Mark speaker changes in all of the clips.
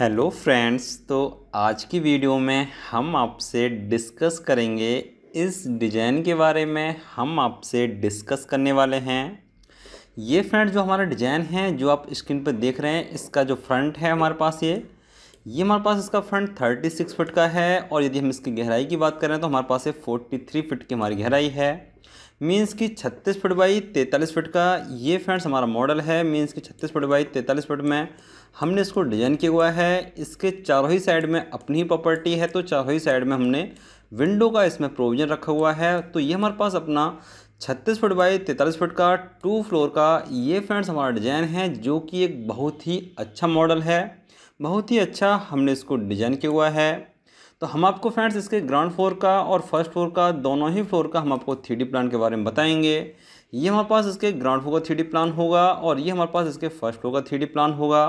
Speaker 1: hello friends तो आज की वीडियो में हम आपसे डिस्कस करेंगे इस डिज़ाइन के बारे में हम आपसे डिस्कस करने वाले हैं ये फ्रेंड जो हमारा डिज़ाइन है जो आप स्क्रीन पर देख रहे हैं इसका जो फ्रंट है हमारे पास ये ये हमारे पास इसका फ्रंट 36 फीट का है और यदि हम इसकी गहराई की बात करें तो हमारे पास ये 43 फीट की हमारी गहराई है मीन्स कि 36 फुट बाई 43 फुट का ये फ्रेंड्स हमारा मॉडल है मीन्स कि 36 फुट बाई 43 फुट में हमने इसको डिजाइन किया हुआ है इसके चारों ही साइड में अपनी ही प्रॉपर्टी है तो चारों ही साइड में हमने विंडो का इसमें प्रोविजन रखा हुआ है तो ये हमारे पास अपना छत्तीस फुट बाई तैंतालीस फुट का टू फ्लोर का ये फ्रेंड्स हमारा डिज़ाइन है जो कि एक बहुत ही अच्छा मॉडल है बहुत ही अच्छा हमने इसको डिज़ाइन किया हुआ है तो हम आपको फ्रेंड्स इसके ग्राउंड फ्लोर का और फर्स्ट फ्लोर का दोनों ही फ्लोर का हम आपको थ्री प्लान के बारे में बताएंगे ये हमारे पास इसके ग्राउंड फ्लोर का थ्री प्लान होगा और ये हमारे पास इसके फर्स्ट फ्लोर का थ्री प्लान होगा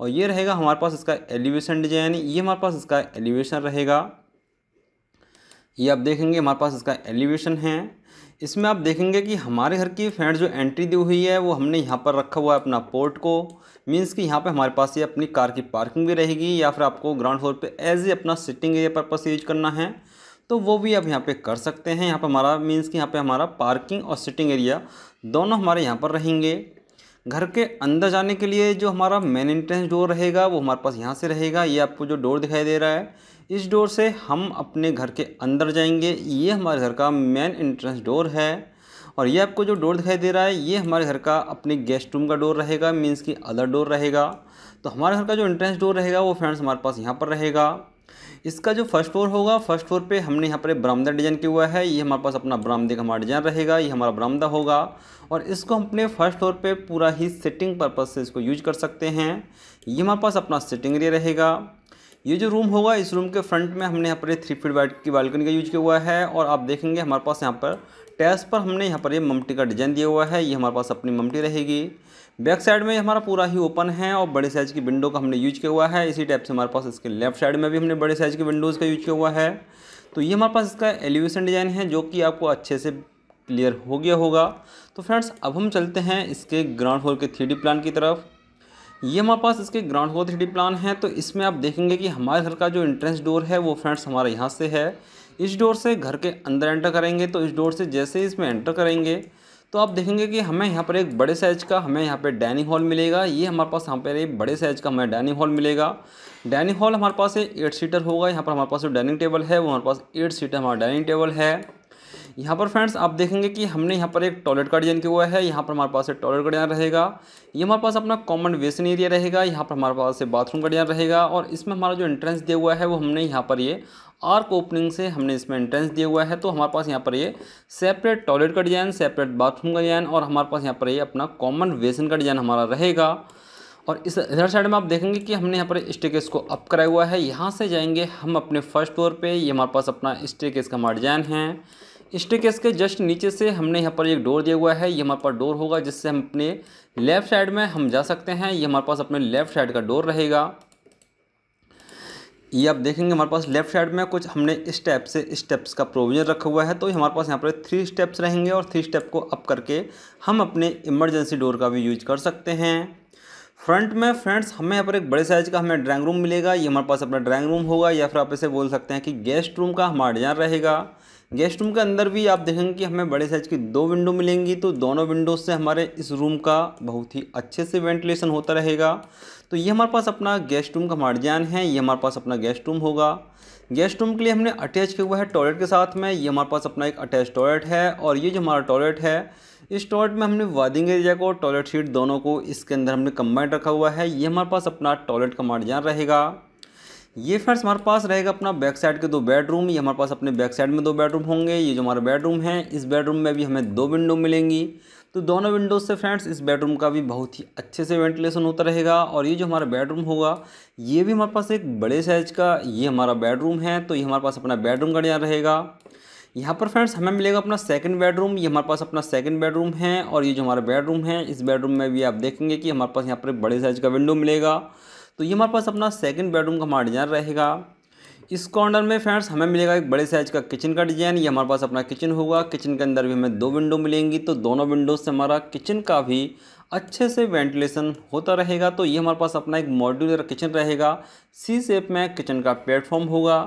Speaker 1: और ये रहेगा हमारे पास इसका एलिवेशन डिजाइन ये हमारे पास इसका एलिवेशन रहेगा ये आप देखेंगे हमारे पास इसका एलिवेशन है इसमें आप देखेंगे कि हमारे घर की फ्रेंड जो एंट्री दी हुई है वो हमने यहाँ पर रखा हुआ है अपना पोर्ट को मीन्स कि यहाँ पे हमारे पास ये अपनी कार की पार्किंग भी रहेगी या फिर आपको ग्राउंड फ्लोर पे एज ए अपना सिटिंग एरिया पर्पज यूज करना है तो वो भी आप यहाँ पे कर सकते हैं यहाँ पर हमारा मीन्स कि यहाँ पर हमारा पार्किंग और सिटिंग एरिया दोनों हमारे यहाँ पर रहेंगे घर के अंदर जाने के लिए जो हमारा मेन एंट्रेंस डोर रहेगा वो हमारे पास यहाँ से रहेगा ये आपको जो डोर दिखाई दे रहा है इस डोर से हम अपने घर के अंदर जाएंगे ये हमारे घर का मेन एंट्रेंस डोर है और ये आपको जो डोर दिखाई दे रहा है ये हमारे घर का अपने गेस्ट रूम का डोर रहेगा मीन्स कि अदर डोर रहेगा तो हमारे घर का जो एंट्रेंस डोर रहेगा वो फ्रेंड्स हमारे पास यहाँ पर रहेगा इसका जो फर्स्ट फ्लोर होगा फर्स्ट फ्लोर पे हमने यहाँ पर बरामदा डिजाइन किया हुआ है ये हमारे पास अपना बरामदे का हमारा डिजाइन रहेगा ये हमारा बरामदा होगा और इसको हम अपने फर्स्ट फ्लोर पे पूरा ही सिटिंग पर्पज से इसको यूज कर सकते हैं ये हमारे पास अपना सिटिंग एरिया रहेगा ये जो रूम होगा इस रूम के फ्रंट में हमने यहाँ पर थ्री फीट वाइड की बालकनी का यूज किया हुआ है और आप देखेंगे हमारे पास यहाँ पर टैस पर हमने यहाँ पर ये ममटी का डिजाइन दिया हुआ है ये हमारे पास अपनी ममटी रहेगी बैक साइड में हमारा पूरा ही ओपन है और बड़े साइज़ की विंडो का हमने यूज किया हुआ है इसी टाइप से हमारे पास इसके लेफ्ट साइड में भी हमने बड़े साइज़ की विंडोज़ का यूज किया हुआ है तो ये हमारे पास इसका एलिवेशन डिज़ाइन है जो कि आपको अच्छे से क्लियर हो गया होगा तो फ्रेंड्स अब हम चलते हैं इसके ग्राउंड फ्लोर के थ्री प्लान की तरफ ये हमारे पास इसके ग्राउंड फ्लोर थ्री प्लान है तो इसमें आप देखेंगे कि हमारे घर का जो इंट्रेंस डोर है वो फ्रेंड्स हमारे यहाँ से है इस डोर से घर के अंदर एंटर करेंगे तो इस डोर से जैसे ही इसमें एंटर करेंगे तो आप देखेंगे कि हमें यहाँ पर एक बड़े साइज का हमें यहाँ पर डाइनिंग हॉल मिलेगा ये हमारे पास यहाँ पर एक बड़े साइज का हमें डाइनिंग हॉल मिलेगा डाइनिंग हॉल हमारे पास एट सीटर होगा यहाँ पर हमारे पास जो डाइनिंग टेबल है वो हमारे पास एट सीटर हमारा डाइनिंग टेबल है यहाँ पर फ्रेंड्स आप देखेंगे कि हमने यहाँ पर एक टॉयलेट का डिजाइन किया हुआ है यहाँ पर हमारे पास एक टॉयलेट का डिजाइन रहेगा ये हमारे पास अपना कॉमन वेस्टन एरिया रहेगा यहाँ पर हमारे पास बाथरूम का डिजाइन रहेगा और इसमें हमारा जो एंट्रेंस दिया हुआ है वो हमने यहाँ पर ये आर्क ओपनिंग से हमने इसमें एंट्रेंस दिया हुआ है तो हमारे पास यहाँ पर ये सेपरेट टॉयलेट का डिजाइन सेपरेट बाथरूम का डिजाइन और हमारे पास यहाँ पर ये अपना कॉमन वेसन का डिजाइन हमारा रहेगा और इस इधर साइड में आप देखेंगे कि हमने यहाँ पर स्टेकेस को अप कराया हुआ है यहाँ से जाएंगे हम अपने फर्स्ट फ्लोर पे ये हमारे पास अपना स्टेकेस का हमारा डिजाइन है स्टेकेस के जस्ट नीचे से हमने यहाँ पर एक डोर दिया हुआ है ये हमारे पास डोर होगा जिससे हम अपने लेफ़्ट साइड में हम जा सकते हैं ये हमारे पास अपने लेफ़्ट साइड का डोर रहेगा ये आप देखेंगे हमारे पास लेफ़्ट साइड में कुछ हमने स्टेप से स्टेप्स का प्रोविजन रखा हुआ है तो हमारे पास यहाँ पर थ्री स्टेप्स रहेंगे और थ्री स्टेप को अप करके हम अपने इमरजेंसी डोर का भी यूज कर सकते हैं फ्रंट में फ्रेंड्स हमें यहाँ पर एक बड़े साइज का हमें ड्राइंग रूम मिलेगा ये हमारे पास अपना ड्राइंग रूम होगा या फिर आप इसे बोल सकते हैं कि गेस्ट रूम का हमारा डिजाइन रहेगा गेस्ट रूम के अंदर भी आप देखेंगे कि हमें बड़े साइज की दो विंडो मिलेंगी तो दोनों विंडो से हमारे इस रूम का बहुत ही अच्छे से वेंटिलेशन होता रहेगा तो ये हमारे पास अपना गेस्ट रूम का मार्जान है ये हमारे पास अपना गेस्ट रूम होगा गेस्ट रूम के लिए हमने अटैच किया हुआ है टॉयलेट के साथ में ये हमारे पास अपना एक अटैच टॉयलेट है और ये जो हमारा टॉयलेट है इस टॉयलेट में हमने वादिंग एरिया को टॉयलेट सीट दोनों को इसके अंदर हमने कम्बाइंड रखा हुआ है ये हमारे पास अपना टॉयलेट का मार्जान रहेगा ये फ्रेंड्स हमारे पास रहेगा अपना बैक साइड के दो बेडरूम ये हमारे पास अपने बैक साइड में दो बेडरूम होंगे ये जो हमारा बेडरूम है इस बेडरूम में भी हमें दो विंडो मिलेंगी तो दोनों विंडोज से फ्रेंड्स इस बेडरूम का भी बहुत ही अच्छे से वेंटिलेशन होता रहेगा और ये जो हमारा बेडरूम होगा ये भी हमारे पास एक बड़े साइज का ये हमारा बेडरूम है तो ये हमारे पास अपना बेडरूम का यहाँ रहेगा यहाँ पर फ्रेंड्स हमें मिलेगा अपना सेकंड बेडरूम ये हमारे पास अपना सेकंड बेडरूम है और ये जो हमारा बेडरूम है इस बेडरूम में भी आप देखेंगे कि हमारे पास यहाँ पर बड़े साइज का विंडो मिलेगा तो ये हमारे पास अपना सेकंड बेडरूम का हमारा डिज़ाइन रहेगा इस कॉर्नर में फ्रेंड्स हमें मिलेगा एक बड़े साइज का किचन का डिज़ाइन ये हमारे पास अपना किचन होगा किचन के अंदर भी हमें दो विंडो मिलेंगी तो दोनों विंडो से हमारा किचन का भी अच्छे से वेंटिलेशन होता रहेगा तो ये हमारे पास अपना एक मॉड्यूलर किचन रहेगा सी शेप में किचन का प्लेटफॉर्म होगा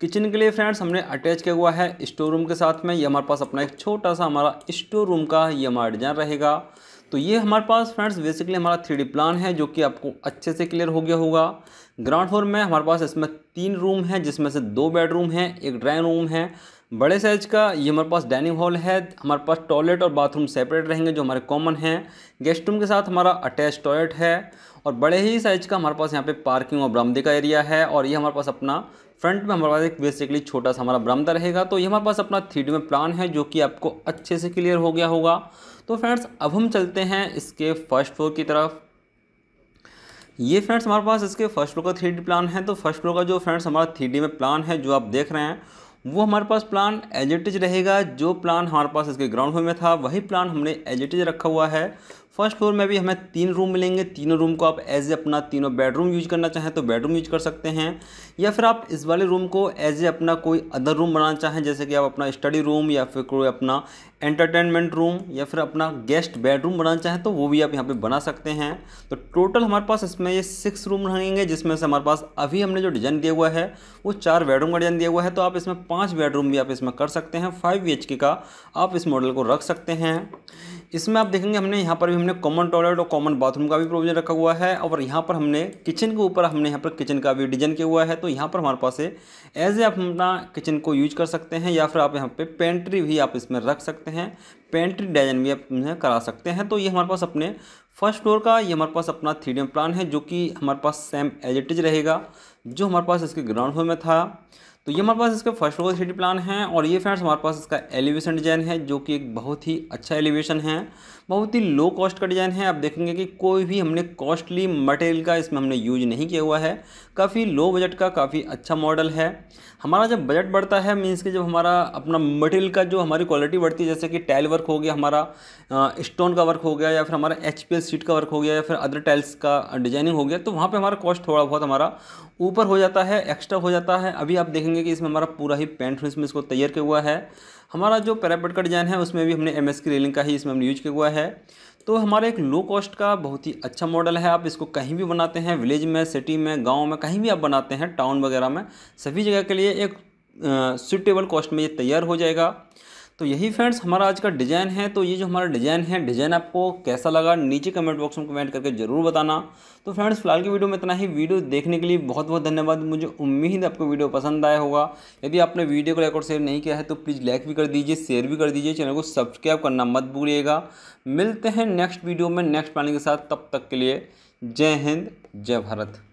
Speaker 1: किचन के लिए फ्रेंड्स हमने अटैच किया हुआ है स्टोर रूम के साथ में ये हमारे पास अपना एक छोटा सा हमारा स्टोर रूम का ये हमारा डिज़ाइन रहेगा तो ये हमारे पास फ्रेंड्स बेसिकली हमारा थ्री प्लान है जो कि आपको अच्छे से क्लियर हो गया होगा ग्राउंड फ्लोर में हमारे पास इसमें तीन रूम हैं जिसमें से दो बेडरूम हैं एक ड्राइंग रूम है बड़े साइज़ का ये हमारे पास डाइनिंग हॉल है हमारे पास टॉयलेट और बाथरूम सेपरेट रहेंगे जो हमारे कॉमन हैं गेस्ट रूम के साथ हमारा अटैच टॉयलेट है और बड़े ही साइज़ का हमारे पास यहाँ पे पार्किंग और बरामदे का एरिया है और ये हमारे पास अपना फ्रंट में हमारे पास एक बेसिकली छोटा सा हमारा बरामदा रहेगा तो ये हमारे पास अपना थ्री में प्लान है जो कि आपको अच्छे से क्लियर हो गया होगा तो फ्रेंड्स अब हम चलते हैं इसके फर्स्ट फ्लोर की तरफ ये फ्रेंड्स हमारे पास इसके फर्स्ट फ्लोर का थ्री प्लान है तो फर्स्ट फ्लोर का जो फ्रेंड्स हमारा थ्री में प्लान है जो आप देख रहे हैं वो हमारे पास प्लान एजेटिज रहेगा जो प्लान हमारे पास इसके ग्राउंड फ्लोर में था वही प्लान हमने एजेटिज रखा हुआ है फर्स्ट फ्लोर में भी हमें तीन रूम मिलेंगे तीनों रूम को आप एज ए अपना तीनों बेडरूम यूज करना चाहें तो बेडरूम यूज कर सकते हैं या फिर आप इस वाले रूम को एज ए अपना कोई अदर रूम बनाना चाहें जैसे कि आप अपना स्टडी रूम या फिर कोई अपना एंटरटेनमेंट रूम या फिर अपना गेस्ट बेडरूम बनाना चाहें तो वो भी आप यहाँ पर बना सकते हैं तो टोटल हमारे पास इसमें ये सिक्स रूम रहेंगे जिसमें से हमारे पास अभी हमने जो डिज़ाइन दिया हुआ है वो चार बेडरूम का डिज़ाइन दिया हुआ है तो आप इसमें पाँच बेडरूम भी आप इसमें कर सकते हैं फाइव बी का आप इस मॉडल को रख सकते हैं इसमें आप देखेंगे हमने यहाँ पर भी हमने कॉमन टॉयलेट और कॉमन बाथरूम का भी प्रोविजन रखा हुआ है और यहाँ पर हमने किचन के ऊपर हमने यहाँ पर किचन का भी डिजाइन किया हुआ है तो यहाँ पर हमारे पास है एज ए आप अपना किचन को यूज कर सकते हैं या फिर आप यहाँ पे पेंट्री भी आप इसमें रख सकते हैं पेंट्री डिजाइन भी आप करा सकते हैं तो ये हमारे पास अपने फर्स्ट फ्लोर का ये हमारे पास अपना थ्री प्लान है जो कि हमारे पास सेम एज रहेगा जो हमारे पास इसके ग्राउंड फ्लोर में था तो ये हमारे पास इसका फर्स्ट रोज सिटी प्लान है और ये फ्रेंड्स हमारे पास इसका एलिवेशन डिजाइन है जो कि एक बहुत ही अच्छा एलिवेशन है बहुत ही लो कॉस्ट का डिज़ाइन है आप देखेंगे कि कोई भी हमने कॉस्टली मटेरियल का इसमें हमने यूज नहीं किया हुआ है काफ़ी लो बजट का काफ़ी अच्छा मॉडल है हमारा जब बजट बढ़ता है मीन्स कि जब हमारा अपना मटेरियल का जो हमारी क्वालिटी बढ़ती है जैसे कि टाइल वर्क हो गया हमारा स्टोन का वर्क हो गया या फिर हमारा एच सीट का वर्क हो गया या फिर अदर टाइल्स का डिजाइनिंग हो गया तो वहाँ पर हमारा कॉस्ट थोड़ा बहुत हमारा ऊपर हो जाता है एक्स्ट्रा हो जाता है अभी आप देखेंगे देखेंगे कि इसमें हमारा पूरा ही पेंट इसमें इसको तैयार किया हुआ है हमारा जो पैरापेट का डिज़ाइन है उसमें भी हमने एम की रेलिंग का ही इसमें हमने यूज किया हुआ है तो हमारा एक लो कॉस्ट का बहुत ही अच्छा मॉडल है आप इसको कहीं भी बनाते हैं विलेज में सिटी में गाँव में कहीं भी आप बनाते हैं टाउन वगैरह में सभी जगह के लिए एक सुटेबल कॉस्ट में ये तैयार हो जाएगा तो यही फ्रेंड्स हमारा आज का डिज़ाइन है तो ये जो हमारा डिज़ाइन है डिज़ाइन आपको कैसा लगा नीचे कमेंट बॉक्स में कमेंट करके ज़रूर बताना तो फ्रेंड्स फिलहाल की वीडियो में इतना ही वीडियो देखने के लिए बहुत बहुत धन्यवाद मुझे उम्मीद आपको वीडियो पसंद आया होगा यदि आपने वीडियो को लाइक और शेयर नहीं किया है तो प्लीज़ लाइक भी कर दीजिए शेयर भी कर दीजिए चैनल को सब्सक्राइब करना मत भूलिएगा मिलते हैं नेक्स्ट वीडियो में नेक्स्ट प्लानिंग के साथ तब तक के लिए जय हिंद जय भारत